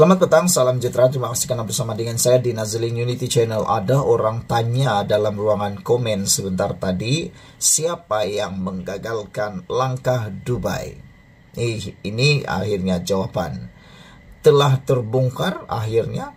Selamat petang, salam sejahtera. Terima kasih karena bersama dengan saya di Nazlin Unity Channel. Ada orang tanya dalam ruangan komen sebentar tadi, siapa yang menggagalkan langkah Dubai? Ini, eh, ini akhirnya jawaban. Telah terbongkar akhirnya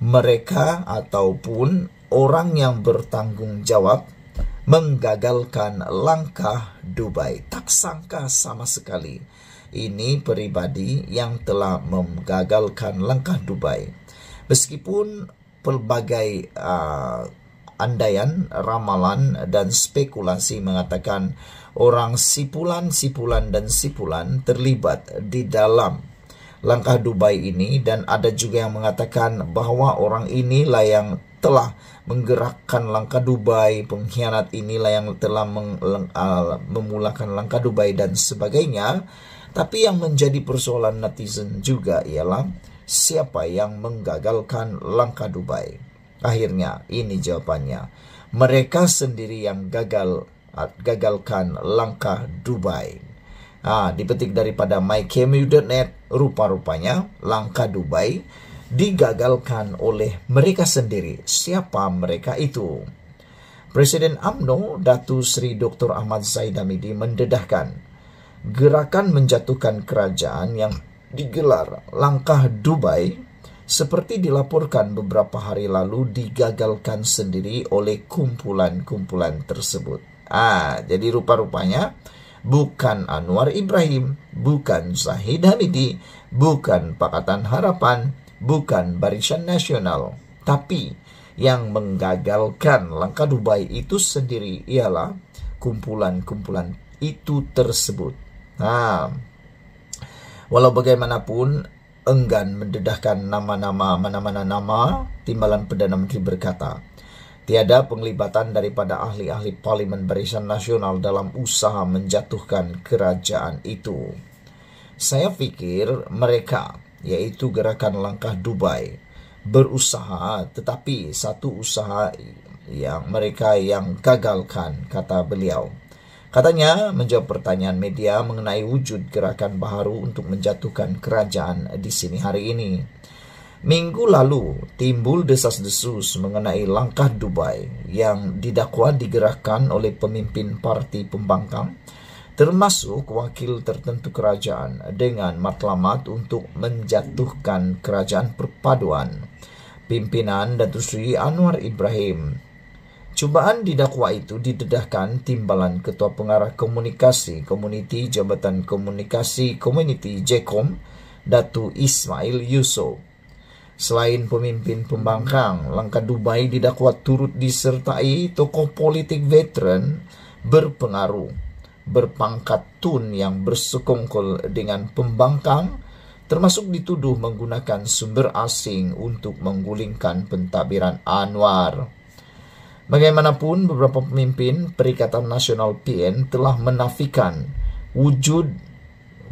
mereka ataupun orang yang bertanggung jawab menggagalkan langkah Dubai. Tak sangka sama sekali ini pribadi yang telah menggagalkan langkah Dubai. Meskipun pelbagai uh, andaian, ramalan, dan spekulasi mengatakan orang sipulan, sipulan, dan sipulan terlibat di dalam langkah Dubai ini dan ada juga yang mengatakan bahwa orang inilah yang telah menggerakkan langkah Dubai, pengkhianat inilah yang telah uh, memulakan langkah Dubai dan sebagainya tapi yang menjadi persoalan netizen juga ialah siapa yang menggagalkan langkah Dubai. Akhirnya ini jawabannya. Mereka sendiri yang gagal ah, gagalkan langkah Dubai. Ah, dipetik daripada mycamu.net rupa-rupanya langkah Dubai digagalkan oleh mereka sendiri. Siapa mereka itu? Presiden AMNO Datu Sri Dr. Ahmad Zaidamidi Hamidi mendedahkan gerakan menjatuhkan kerajaan yang digelar langkah Dubai seperti dilaporkan beberapa hari lalu digagalkan sendiri oleh kumpulan-kumpulan tersebut. Ah, jadi rupa-rupanya bukan Anwar Ibrahim, bukan Zahid Hamidi, bukan Pakatan Harapan, bukan Barisan Nasional, tapi yang menggagalkan langkah Dubai itu sendiri ialah kumpulan-kumpulan itu tersebut. Nah, walau bagaimanapun enggan mendedahkan nama-nama mana-mana nama, Timbalan Perdana Menteri berkata, tiada penglibatan daripada ahli-ahli Parlimen Barisan Nasional dalam usaha menjatuhkan kerajaan itu. Saya pikir mereka, yaitu gerakan langkah Dubai, berusaha tetapi satu usaha yang mereka yang gagalkan, kata beliau. Katanya menjawab pertanyaan media mengenai wujud gerakan baharu untuk menjatuhkan kerajaan di sini hari ini. Minggu lalu timbul desas-desus mengenai langkah Dubai yang didakwa digerakkan oleh pemimpin parti pembangkang termasuk wakil tertentu kerajaan dengan matlamat untuk menjatuhkan kerajaan perpaduan. Pimpinan Datuk Seri Anwar Ibrahim Cobaan didakwa itu didedahkan timbalan Ketua Pengarah Komunikasi komuniti Jabatan Komunikasi komuniti Jekom Datu Ismail Yusof. Selain pemimpin pembangkang, langkah Dubai didakwa turut disertai tokoh politik veteran berpengaruh, berpangkat tun yang bersekongkol dengan pembangkang, termasuk dituduh menggunakan sumber asing untuk menggulingkan pentadbiran Anwar. Bagaimanapun, beberapa pemimpin Perikatan Nasional PN telah menafikan wujud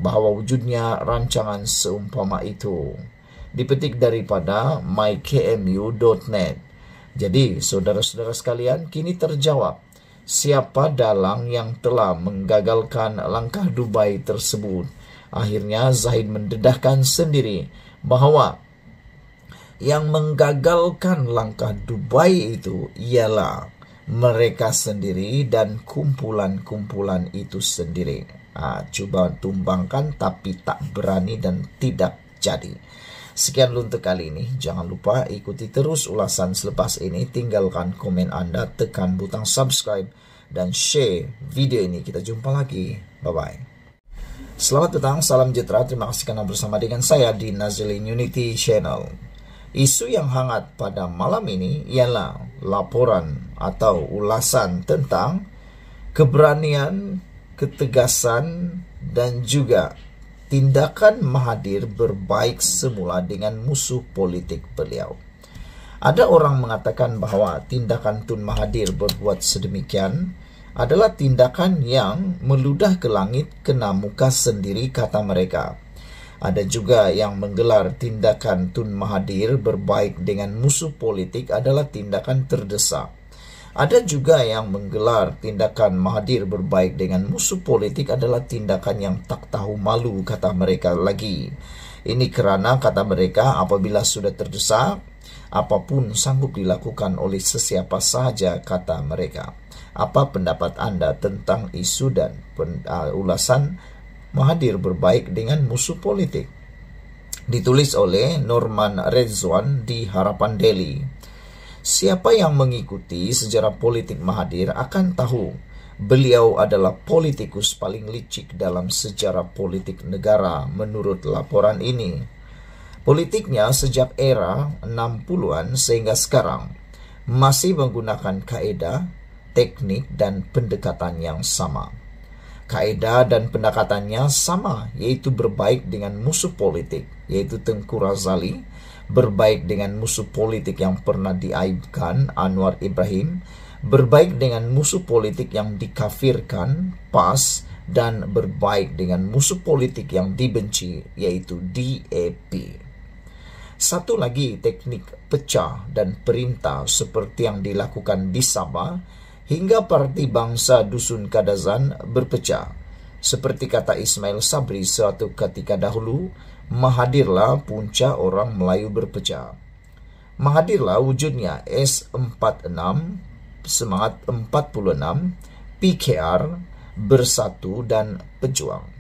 bahwa wujudnya rancangan seumpama itu. Dipetik daripada mykmu.net. Jadi, saudara-saudara sekalian, kini terjawab siapa dalang yang telah menggagalkan langkah Dubai tersebut. Akhirnya Zahid mendedahkan sendiri bahwa yang menggagalkan langkah Dubai itu ialah mereka sendiri dan kumpulan-kumpulan itu sendiri. coba tumbangkan tapi tak berani dan tidak jadi. Sekian dulu untuk kali ini. Jangan lupa ikuti terus ulasan selepas ini. Tinggalkan komen Anda, tekan butang subscribe, dan share video ini. Kita jumpa lagi. Bye-bye. Selamat datang, salam sejahtera. Terima kasih karena bersama dengan saya di Nazilin Unity Channel. Isu yang hangat pada malam ini ialah laporan atau ulasan tentang keberanian, ketegasan dan juga tindakan Mahathir berbaik semula dengan musuh politik beliau. Ada orang mengatakan bahawa tindakan Tun Mahathir berbuat sedemikian adalah tindakan yang meludah ke langit kena muka sendiri kata mereka Ada juga yang menggelar tindakan Tun Mahathir berbaik dengan musuh politik adalah tindakan terdesak. Ada juga yang menggelar tindakan Mahathir berbaik dengan musuh politik adalah tindakan yang tak tahu malu, kata mereka lagi. Ini kerana, kata mereka, apabila sudah terdesak, apapun sanggup dilakukan oleh sesiapa saja, kata mereka. Apa pendapat Anda tentang isu dan pen, uh, ulasan Mahathir berbaik dengan musuh politik. Ditulis oleh Norman Redzwan di Harapan Delhi. Siapa yang mengikuti sejarah politik Mahathir akan tahu beliau adalah politikus paling licik dalam sejarah politik negara menurut laporan ini. Politiknya sejak era 60-an sehingga sekarang masih menggunakan kaedah, teknik, dan pendekatan yang sama. Kaidah dan pendekatannya sama, yaitu berbaik dengan musuh politik, yaitu Tengku Razali, berbaik dengan musuh politik yang pernah diaibkan Anwar Ibrahim, berbaik dengan musuh politik yang dikafirkan PAS, dan berbaik dengan musuh politik yang dibenci, yaitu DAP. Satu lagi teknik pecah dan perintah seperti yang dilakukan di Sabah hingga parti bangsa Dusun Kadazan berpecah. Seperti kata Ismail Sabri suatu ketika dahulu, mahadirlah punca orang Melayu berpecah. Mahadirlah wujudnya S46, semangat 46, PKR, bersatu dan pejuang.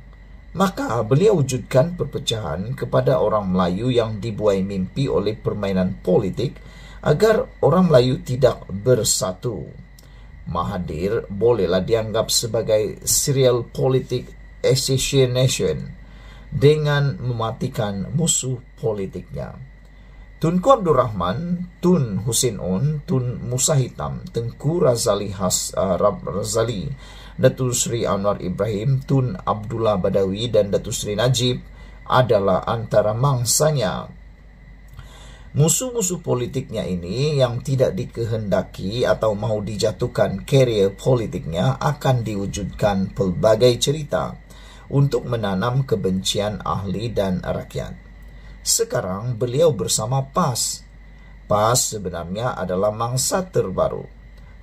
Maka beliau wujudkan perpecahan kepada orang Melayu yang dibuai mimpi oleh permainan politik agar orang Melayu tidak bersatu. Mahathir bolehlah dianggap sebagai serial politik assassination dengan mematikan musuh politiknya. Tunku Abdul Rahman, Tun Husin On, Tun Musa Hitam, Tengku Razali Has, uh, Razali, Datu Sri Anwar Ibrahim, Tun Abdullah Badawi dan Datu Sri Najib adalah antara mangsanya musuh-musuh politiknya ini yang tidak dikehendaki atau mau dijatuhkan karier politiknya akan diwujudkan pelbagai cerita untuk menanam kebencian ahli dan rakyat. Sekarang beliau bersama PAS. PAS sebenarnya adalah mangsa terbaru.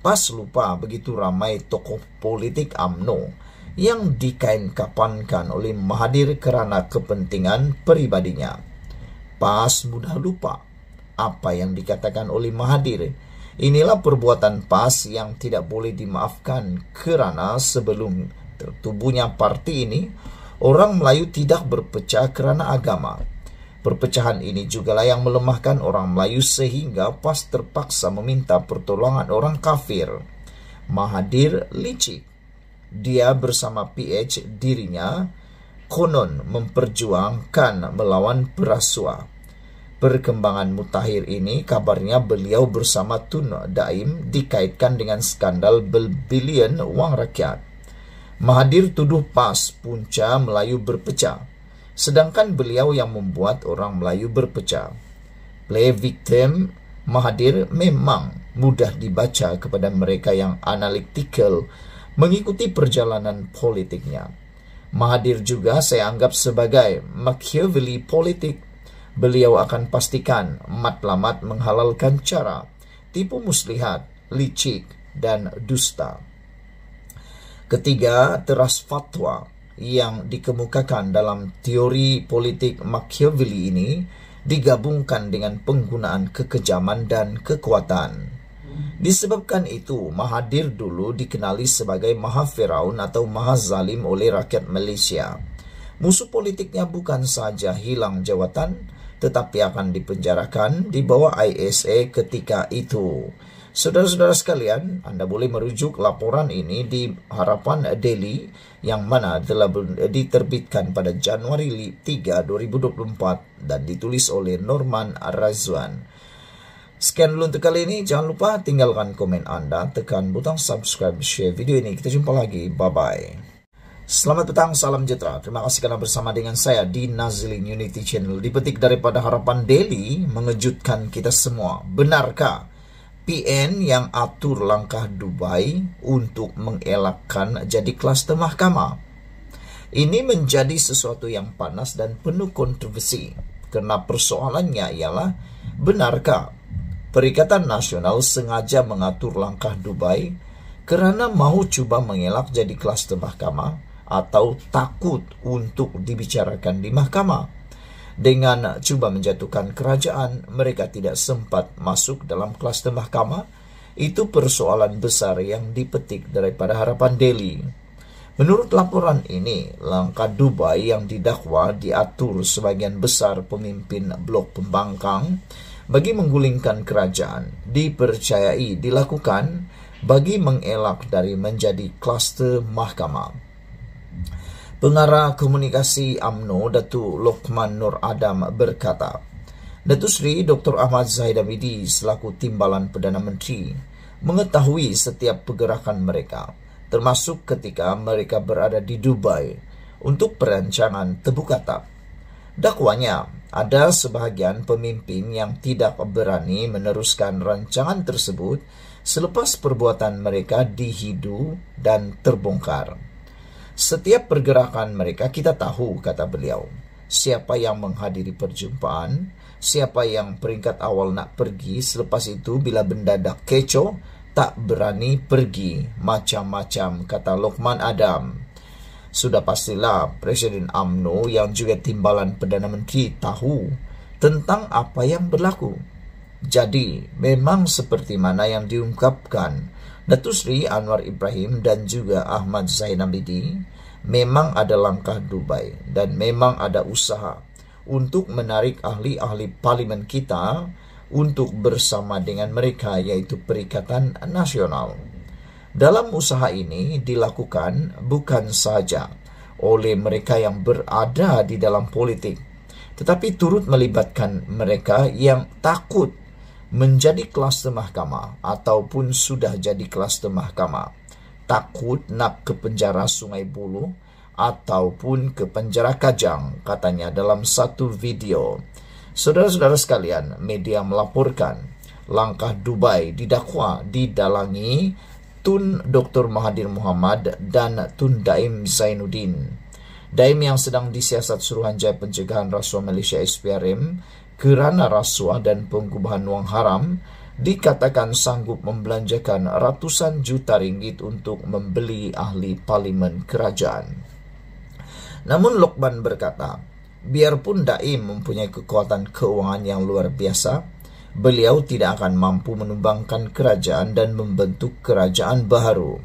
PAS lupa begitu ramai tokoh politik AMNO yang dikain kapankan oleh Mahathir kerana kepentingan peribadinya. PAS mudah lupa apa yang dikatakan oleh Mahathir. Inilah perbuatan PAS yang tidak boleh dimaafkan kerana sebelum tertubuhnya parti ini, orang Melayu tidak berpecah kerana agama. Perpecahan ini jugalah yang melemahkan orang Melayu sehingga PAS terpaksa meminta pertolongan orang kafir. Mahadir licik. Dia bersama PH dirinya konon memperjuangkan melawan perasuah perkembangan mutakhir ini kabarnya beliau bersama Tun Daim dikaitkan dengan skandal berbilion wang rakyat. Mahathir tuduh pas punca Melayu berpecah, sedangkan beliau yang membuat orang Melayu berpecah. Play victim Mahathir memang mudah dibaca kepada mereka yang analitikal mengikuti perjalanan politiknya. Mahathir juga saya anggap sebagai Machiavelli politik beliau akan pastikan mat matlamat menghalalkan cara, tipu muslihat, licik, dan dusta. Ketiga, teras fatwa yang dikemukakan dalam teori politik Machiavelli ini digabungkan dengan penggunaan kekejaman dan kekuatan. Disebabkan itu, Mahadir dulu dikenali sebagai Maha Firaun atau Maha Zalim oleh rakyat Malaysia. Musuh politiknya bukan saja hilang jawatan, tetapi akan dipenjarakan di bawah ISA ketika itu. Saudara-saudara sekalian, Anda boleh merujuk laporan ini di Harapan Daily yang mana telah diterbitkan pada Januari 3, 2024 dan ditulis oleh Norman Razwan. Sekian dulu untuk kali ini. Jangan lupa tinggalkan komen Anda, tekan butang subscribe, share video ini. Kita jumpa lagi. Bye-bye. Selamat petang, salam sejahtera. Terima kasih karena bersama dengan saya di Nazlin Unity Channel. Dipetik daripada harapan daily mengejutkan kita semua. Benarkah PN yang atur langkah Dubai untuk mengelakkan jadi klaster mahkamah? Ini menjadi sesuatu yang panas dan penuh kontroversi. Karena persoalannya ialah benarkah Perikatan Nasional sengaja mengatur langkah Dubai kerana mau cuba mengelak jadi klaster mahkamah atau takut untuk dibicarakan di mahkamah. Dengan cuba menjatuhkan kerajaan, mereka tidak sempat masuk dalam klaster mahkamah. Itu persoalan besar yang dipetik daripada harapan Delhi. Menurut laporan ini, langkah Dubai yang didakwa diatur sebagian besar pemimpin blok pembangkang bagi menggulingkan kerajaan dipercayai dilakukan bagi mengelak dari menjadi kluster mahkamah. Pengarah Komunikasi AMNO Datu Lokman Nur Adam berkata, Datu Sri Dr. Ahmad Zahid Hamidi selaku Timbalan Perdana Menteri mengetahui setiap pergerakan mereka, termasuk ketika mereka berada di Dubai untuk perancangan tebu kata. Dakwanya, ada sebahagian pemimpin yang tidak berani meneruskan rancangan tersebut selepas perbuatan mereka dihidu dan terbongkar. Setiap pergerakan mereka kita tahu, kata beliau. Siapa yang menghadiri perjumpaan, siapa yang peringkat awal nak pergi, selepas itu bila benda dah kecoh, tak berani pergi. Macam-macam, kata Lokman Adam. Sudah pastilah Presiden UMNO yang juga timbalan Perdana Menteri tahu tentang apa yang berlaku. Jadi, memang seperti mana yang diungkapkan Datu Sri Anwar Ibrahim dan juga Ahmad Zainabidi, memang ada langkah Dubai dan memang ada usaha untuk menarik ahli-ahli parlimen kita untuk bersama dengan mereka yaitu Perikatan Nasional. Dalam usaha ini dilakukan bukan saja oleh mereka yang berada di dalam politik, tetapi turut melibatkan mereka yang takut menjadi kelas mahkamah ataupun sudah jadi kelas mahkamah takut nak ke penjara Sungai Bulu ataupun ke penjara Kajang katanya dalam satu video. Saudara-saudara sekalian, media melaporkan langkah Dubai didakwa didalangi Tun Dr. Mahathir Muhammad dan Tun Daim Zainuddin. Daim yang sedang disiasat Suruhanjaya Pencegahan Rasuah Malaysia SPRM kerana rasuah dan pengubahan wang haram dikatakan sanggup membelanjakan ratusan juta ringgit untuk membeli ahli parlimen kerajaan. Namun Lokman berkata, biarpun Daim mempunyai kekuatan keuangan yang luar biasa, beliau tidak akan mampu menumbangkan kerajaan dan membentuk kerajaan baru.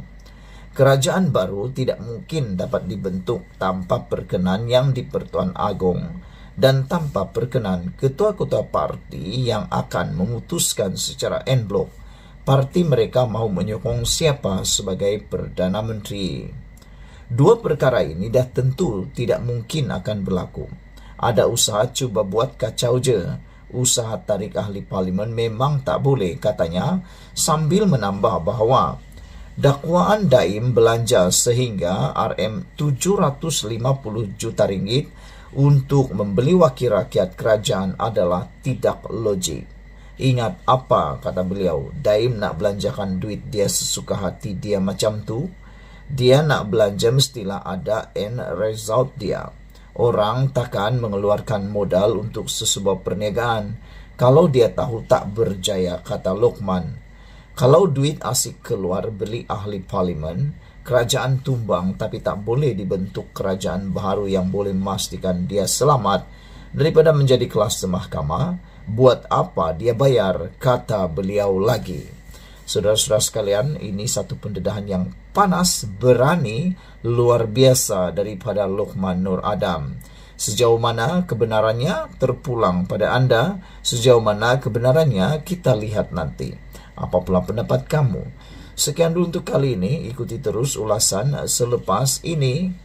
Kerajaan baru tidak mungkin dapat dibentuk tanpa perkenan yang dipertuan agung. Hmm dan tanpa perkenan ketua-ketua parti yang akan memutuskan secara en bloc parti mereka mahu menyokong siapa sebagai Perdana Menteri. Dua perkara ini dah tentu tidak mungkin akan berlaku. Ada usaha cuba buat kacau je. Usaha tarik ahli parlimen memang tak boleh katanya sambil menambah bahawa dakwaan daim belanja sehingga RM750 juta ringgit untuk membeli wakil rakyat kerajaan adalah tidak logik. Ingat apa kata beliau, Daim nak belanjakan duit dia sesuka hati dia macam tu. Dia nak belanja mestilah ada end result dia. Orang takkan mengeluarkan modal untuk sesebuah perniagaan kalau dia tahu tak berjaya kata Lokman. Kalau duit asik keluar beli ahli parlimen, kerajaan tumbang tapi tak boleh dibentuk kerajaan baru yang boleh memastikan dia selamat daripada menjadi kelas mahkamah buat apa dia bayar kata beliau lagi Saudara-saudara sekalian, ini satu pendedahan yang panas, berani, luar biasa daripada Luqman Nur Adam. Sejauh mana kebenarannya terpulang pada Anda, sejauh mana kebenarannya kita lihat nanti. Apa pula pendapat kamu? Sekian dulu untuk kali ini, ikuti terus ulasan selepas ini.